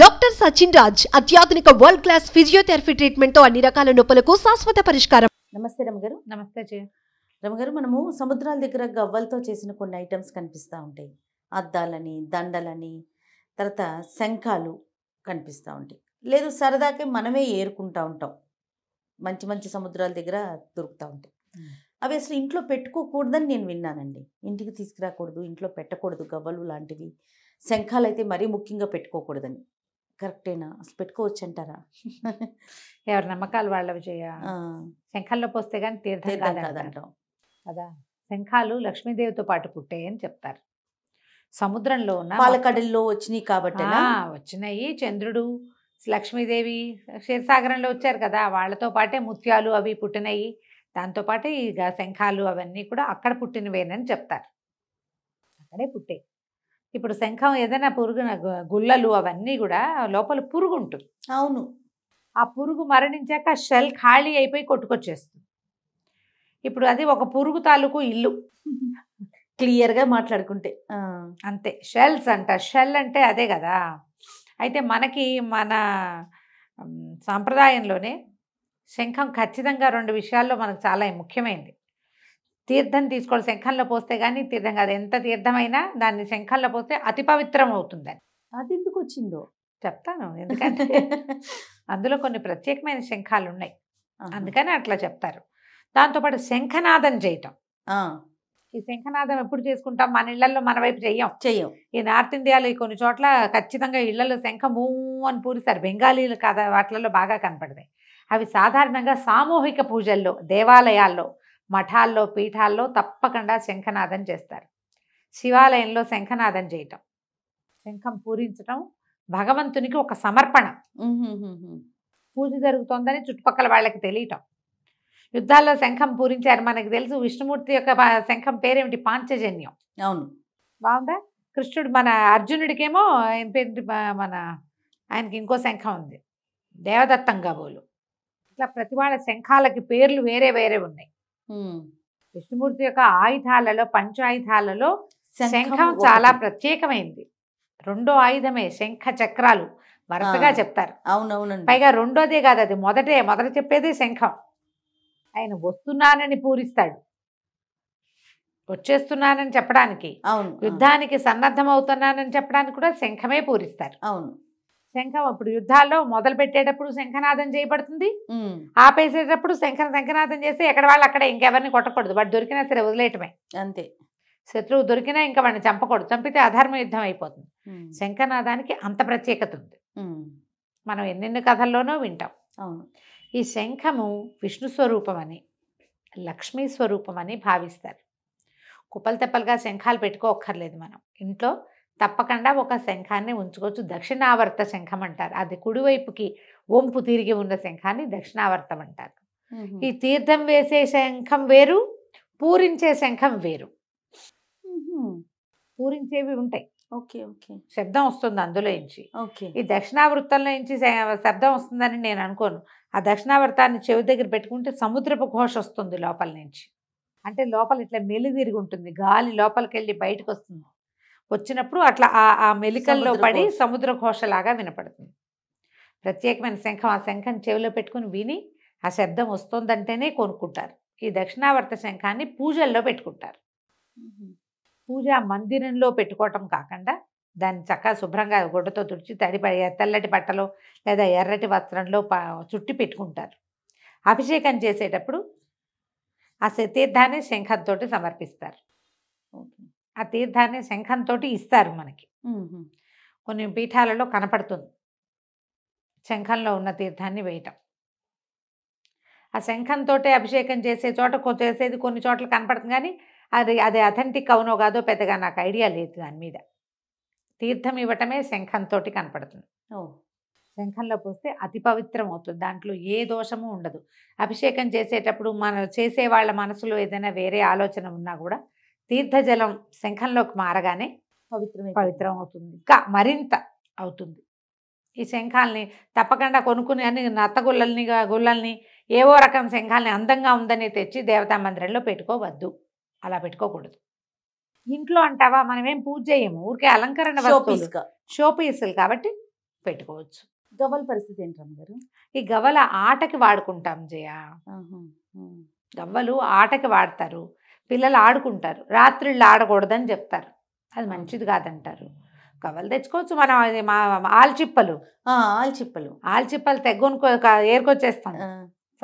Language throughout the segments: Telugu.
డాక్టర్ సచిన్ రాజ్ అత్యాధునిక వరల్డ్ క్లాస్ ఫిజియోథెరపీ ట్రీట్మెంట్ తో అన్ని రకాల నొప్పులకు శాశ్వత పరిష్కారం నమస్తే రమగారు నమస్తే జయ రమగారు మనము సముద్రాల దగ్గర గవ్వలతో చేసిన కొన్ని ఐటమ్స్ కనిపిస్తూ ఉంటాయి అద్దాలని దండలని తర్వాత శంఖాలు కనిపిస్తూ ఉంటాయి లేదు సరదాకే మనమే ఏరుకుంటూ ఉంటాం మంచి మంచి సముద్రాల దగ్గర దొరుకుతూ ఉంటాయి అవి అసలు ఇంట్లో పెట్టుకోకూడదని నేను విన్నానండి ఇంటికి తీసుకురాకూడదు ఇంట్లో పెట్టకూడదు గవ్వలు లాంటివి శంఖాలు అయితే మరీ ముఖ్యంగా పెట్టుకోకూడదని కరెక్టేనా అసలు పెట్టుకోవచ్చు అంటారా ఎవరి నమ్మకాలు వాళ్ళవి చేయ శంఖాల్లో పోస్తే కానీ తీర్థం కాదంటాం కదా శంఖాలు లక్ష్మీదేవితో పాటు పుట్టాయి అని చెప్తారు సముద్రంలో ఉన్న పాలకడల్లో వచ్చినాయి కాబట్టి వచ్చినాయి చంద్రుడు లక్ష్మీదేవి క్షీరసాగరంలో వచ్చారు కదా వాళ్ళతో పాటే ముత్యాలు అవి పుట్టినాయి దాంతోపాటే ఇక శంఖాలు అవన్నీ కూడా అక్కడ పుట్టినవేనని చెప్తారు అక్కడే పుట్టాయి ఇప్పుడు శంఖం ఏదైనా పురుగు గుల్లలు అవన్నీ కూడా లోపల పురుగు ఉంటుంది అవును ఆ పురుగు మరణించాక షెల్ ఖాళీ అయిపోయి కొట్టుకొచ్చేస్తుంది ఇప్పుడు అది ఒక పురుగు తాలూకు ఇల్లు క్లియర్గా మాట్లాడుకుంటే అంతే షెల్స్ అంట షెల్ అంటే అదే కదా అయితే మనకి మన సాంప్రదాయంలోనే శంఖం ఖచ్చితంగా రెండు విషయాల్లో మనకు చాలా ముఖ్యమైనది తీర్థం తీసుకోవాలి శంఖంలో పోస్తే కానీ తీర్థం కాదు ఎంత తీర్థమైనా దాన్ని శంఖంలో పోస్తే అతి పవిత్రం అవుతుందని అది ఎందుకు వచ్చిందో చెప్తాను ఎందుకంటే అందులో కొన్ని ప్రత్యేకమైన శంఖాలు ఉన్నాయి అందుకని అట్లా చెప్తారు దాంతోపాటు శంఖనాదం చేయటం ఈ శంఖనాదం ఎప్పుడు చేసుకుంటాం మన ఇళ్లలో మన వైపు చెయ్యం చెయ్యం ఈ నార్త్ ఇండియాలో కొన్ని చోట్ల ఖచ్చితంగా ఇళ్లలో శంఖ మూ అని పూరిస్తారు బెంగాలీలు కథ వాటిలలో బాగా కనపడతాయి అవి సాధారణంగా సామూహిక పూజల్లో దేవాలయాల్లో మఠాల్లో పీఠాల్లో తప్పకుండా శంఖనాదం చేస్తారు శివాలయంలో శంఖనాదం చేయటం శంఖం పూరించటం భగవంతునికి ఒక సమర్పణ పూజ జరుగుతోందని చుట్టుపక్కల వాళ్ళకి తెలియటం యుద్ధాల్లో శంఖం పూరించారు మనకు తెలుసు విష్ణుమూర్తి యొక్క శంఖం పేరేమిటి పాంచజన్యం అవును బాగుందా కృష్ణుడు మన అర్జునుడికేమో ఏంటి మన ఆయనకి ఇంకో శంఖం ఉంది దేవదత్తం గబోలు ఇట్లా ప్రతి వాళ్ళ శంఖాలకి పేర్లు వేరే వేరే ఉన్నాయి విష్ణుమూర్తి యొక్క ఆయుధాలలో పంచాయుధాలలో శంఖం చాలా ప్రత్యేకమైంది రెండో ఆయుధమే శంఖ చక్రాలు వరుసగా చెప్తారు అవునవును పైగా రెండోదే కాదు అది మొదటే మొదట చెప్పేదే శంఖం ఆయన వస్తున్నానని పూరిస్తాడు వచ్చేస్తున్నానని చెప్పడానికి అవును యుద్ధానికి అవుతున్నానని చెప్పడానికి కూడా శంఖమే పూరిస్తారు అవును శంఖం అప్పుడు యుద్ధాల్లో మొదలు పెట్టేటప్పుడు శంఖనాదం చేయబడుతుంది ఆపేసేటప్పుడు శంఖన శంఖనాదం చేస్తే ఎక్కడ వాళ్ళు అక్కడ ఇంకెవరిని కొట్టకూడదు వాడు దొరికినా సరే వదిలేయటమే అంతే శత్రువు దొరికినా ఇంకా వాడిని చంపకూడదు చంపితే అధర్మ యుద్ధం అయిపోతుంది శంఖనాదానికి అంత ప్రత్యేకత ఉంది మనం ఎన్నెన్ని కథల్లోనూ వింటాం అవును ఈ శంఖము విష్ణు స్వరూపం అని లక్ష్మీ స్వరూపం అని భావిస్తారు కుప్పలు తెప్పలుగా శంఖాలు పెట్టుకోక్కర్లేదు మనం ఇంట్లో తప్పకుండా ఒక శంఖాన్ని ఉంచుకోవచ్చు దక్షిణావర్త శంఖం అంటారు అది కుడివైపుకి వంపు తిరిగి ఉన్న శంఖాన్ని దక్షిణావర్తం అంటారు ఈ తీర్థం వేసే శంఖం వేరు పూరించే శంఖం వేరు పూరించేవి ఉంటాయి ఓకే ఓకే శబ్దం వస్తుంది అందులో నుంచి ఈ దక్షిణావృత్తంలో నుంచి శబ్దం వస్తుందని నేను అనుకోను ఆ దక్షిణావృతాన్ని చెవి దగ్గర పెట్టుకుంటే సముద్రపు ఘోష వస్తుంది లోపల నుంచి అంటే లోపల ఇట్లా మెలిదిరిగి ఉంటుంది గాలి లోపలికి వెళ్ళి బయటకు వస్తుంది వచ్చినప్పుడు అట్లా ఆ మెలికల్లో పడి సముద్ర ఘోషలాగా వినపడుతుంది ప్రత్యేకమైన శంఖం ఆ శంఖం చెవిలో పెట్టుకుని విని ఆ శబ్దం వస్తుందంటేనే కొనుక్కుంటారు ఈ దక్షిణావర్త శంఖాన్ని పూజల్లో పెట్టుకుంటారు పూజ మందిరంలో పెట్టుకోవటం కాకుండా దాన్ని చక్కగా శుభ్రంగా గుడ్డతో తుడిచి తడి తెల్లటి బట్టలో లేదా ఎర్రటి వస్త్రంలో చుట్టి పెట్టుకుంటారు అభిషేకం చేసేటప్పుడు ఆ శతీర్థాన్ని శంఖంతో సమర్పిస్తారు ఓకే ఆ తీర్థాన్ని శంఖంతో ఇస్తారు మనకి కొన్ని పీఠాలలో కనపడుతుంది శంఖంలో ఉన్న తీర్థాన్ని వేయటం ఆ శంఖంతో అభిషేకం చేసే చోట చేసేది కొన్ని చోట్ల కనపడుతుంది కానీ అది అది అథెంటిక్ అవునో కాదో పెద్దగా నాకు ఐడియా లేదు దాని మీద తీర్థం ఇవ్వటమే శంఖంతో కనపడుతుంది శంఖంలో పోస్తే అతి పవిత్రం అవుతుంది దాంట్లో ఏ దోషము ఉండదు అభిషేకం చేసేటప్పుడు మన చేసే వాళ్ళ మనసులో ఏదైనా వేరే ఆలోచన ఉన్నా కూడా తీర్థజలం శంఖంలోకి మారగానే పవిత్రం పవిత్రం అవుతుంది ఇంకా మరింత అవుతుంది ఈ శంఖాలని తప్పకుండా కొనుక్కుని అన్ని నత్త గుళ్ళల్ని గుల్లల్ని ఏవో రకం శంఖాలని అందంగా ఉందని తెచ్చి దేవతా మందిరంలో పెట్టుకోవద్దు అలా పెట్టుకోకూడదు ఇంట్లో అంటావా మనం ఏం పూజ చేయము ఊరికే అలంకరణ వస్తువులు షో పీసులు కాబట్టి పెట్టుకోవచ్చు గవల పరిస్థితి ఏంటమ్మ ఈ గవల ఆటకి వాడుకుంటాం జయా గవ్వలు ఆటకి వాడతారు పిల్లలు ఆడుకుంటారు రాత్రిళ్ళు ఆడకూడదని చెప్తారు అది మంచిది కాదంటారు కవలు తెచ్చుకోవచ్చు మనం అది మా ఆల్చిప్పలు ఆల్చిప్పలు ఆల్చిప్పలు తెగ్గొనుకో ఏరుకొచ్చేస్తాం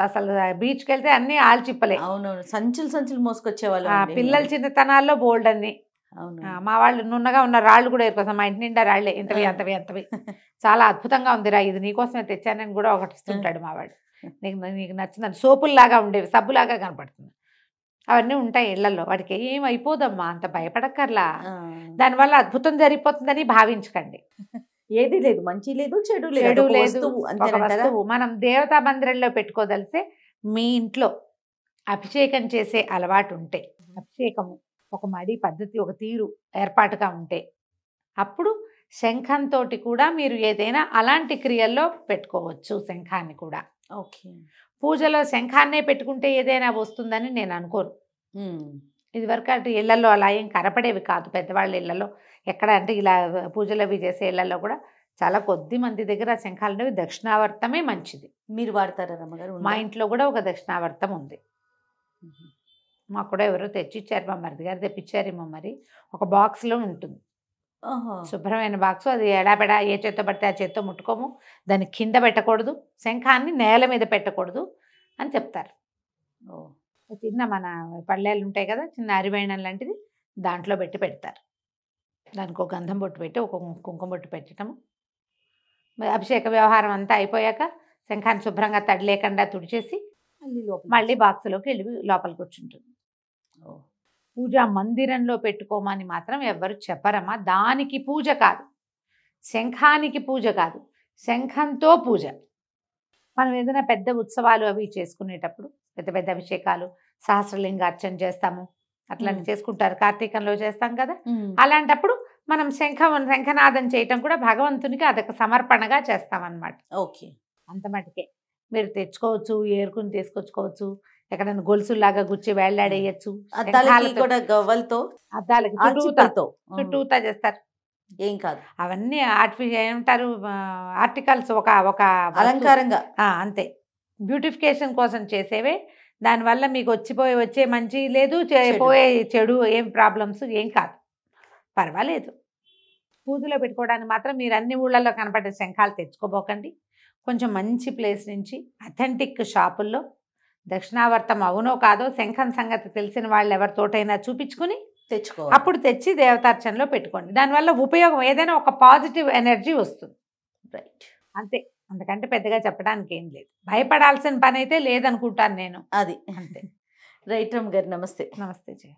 అసలు బీచ్కి వెళ్తే అన్ని ఆల్చిప్పలే అవునవును సంచులు సంచులు మోసుకొచ్చేవాళ్ళు పిల్లల చిన్నతనాల్లో బోల్డ్ అన్ని మా వాళ్ళు నున్నగా ఉన్న రాళ్ళు కూడా ఏర్పడతాం మా ఇంటి నిండా రాళ్లే ఇంతవి అంతవి అంతవి చాలా అద్భుతంగా ఉందిరా ఇది నీకోసమే తెచ్చానని కూడా ఒకటి ఇస్తుంటాడు మావాడు నీకు నీకు నచ్చిందని సోపుల్లాగా ఉండేవి సబ్బులాగా కనపడుతుంది అవన్నీ ఉంటాయి ఇళ్లలో వాడికి ఏం అయిపోదమ్మా అంత భయపడక్కర్లా దానివల్ల అద్భుతం జరిగిపోతుందని భావించకండి ఏది లేదు మంచి లేదు చెడు లేదు లేదు మనం దేవతా మందిరంలో పెట్టుకోదలిస్తే మీ ఇంట్లో అభిషేకం చేసే అలవాటు ఉంటే అభిషేకము ఒక మడి పద్ధతి ఒక తీరు ఏర్పాటుగా ఉంటే అప్పుడు శంఖంతో కూడా మీరు ఏదైనా అలాంటి క్రియల్లో పెట్టుకోవచ్చు శంఖాన్ని కూడా ఓకే పూజలో శంఖాన్నే పెట్టుకుంటే ఏదైనా వస్తుందని నేను అనుకోను ఇదివరకు అటు ఇళ్లలో అలా ఏం కనపడేవి కాదు పెద్దవాళ్ళ ఇళ్లలో ఎక్కడ అంటే ఇలా పూజలు అవి చేసే ఇళ్లలో కూడా చాలా కొద్ది మంది దగ్గర శంఖాలు దక్షిణావర్తమే మంచిది మీరు వాడతారా రమ్మగారు మా ఇంట్లో కూడా ఒక దక్షిణావర్తం ఉంది మాకు కూడా ఎవరో తెచ్చిచ్చారు మా మరిది గారు తెప్పించారేమో మరి ఒక బాక్స్లో ఉంటుంది శుభ్రమైన బాక్స్ అది ఎడాబెడ ఏ చేత్తో పడితే ఆ చేత్తో ముట్టుకోము దాన్ని కింద పెట్టకూడదు శంఖాన్ని నేల మీద పెట్టకూడదు అని చెప్తారు చిన్న మన పళ్ళేలు ఉంటాయి కదా చిన్న అరివేణం లాంటిది దాంట్లో పెట్టి పెడతారు దానికి ఒక గంధం బొట్టు పెట్టి ఒక కుంకుమ బొట్టు పెట్టడము అభిషేక వ్యవహారం అంతా అయిపోయాక శంఖాన్ని శుభ్రంగా తడి లేకుండా తుడిచేసి మళ్ళీ బాక్సులోకి వెళ్ళి లోపలికి ఓ పూజా మందిరంలో పెట్టుకోమని మాత్రం ఎవ్వరు చెప్పరమ్మా దానికి పూజ కాదు శంఖానికి పూజ కాదు శంఖంతో పూజ మనం ఏదైనా పెద్ద ఉత్సవాలు అవి చేసుకునేటప్పుడు పెద్ద పెద్ద అభిషేకాలు సహస్రలింగ అర్చన చేస్తాము అట్లాంటి చేసుకుంటారు కార్తీకంలో చేస్తాం కదా అలాంటప్పుడు మనం శంఖం శంఖనాదం చేయటం కూడా భగవంతునికి అదొక సమర్పణగా చేస్తామన్నమాట ఓకే అంత మటుకే మీరు తెచ్చుకోవచ్చు ఏరుకుని తీసుకొచ్చుకోవచ్చు ఎక్కడైనా గొలుసులాగా గుచ్చి వేళ్లాడేయచ్చు కూడా గవ్వలతో అద్దాలకి చుట్టూతా చేస్తారు ఏం కాదు అవన్నీ ఆర్టి ఏమంటారు ఆర్టికల్స్ ఒక ఒక అలంకారంగా అంతే బ్యూటిఫికేషన్ కోసం చేసేవే దానివల్ల మీకు వచ్చిపోయి వచ్చే మంచి లేదు పోయే చెడు ఏం ప్రాబ్లమ్స్ ఏం కాదు పర్వాలేదు పూజలో పెట్టుకోవడానికి మాత్రం మీరు అన్ని ఊళ్ళల్లో కనపడే శంఖాలు తెచ్చుకోబోకండి కొంచెం మంచి ప్లేస్ నుంచి అథెంటిక్ షాపుల్లో దక్షిణావర్తం అవునో కాదో శంఖం సంగతి తెలిసిన వాళ్ళు ఎవరితోటైనా చూపించుకుని తెచ్చుకో అప్పుడు తెచ్చి దేవతార్చనలో పెట్టుకోండి దానివల్ల ఉపయోగం ఏదైనా ఒక పాజిటివ్ ఎనర్జీ వస్తుంది రైట్ అంతే అందుకంటే పెద్దగా చెప్పడానికి ఏం లేదు భయపడాల్సిన పని అయితే లేదనుకుంటాను నేను అది అంతే రైట్ రమ్ గారు నమస్తే నమస్తే జయ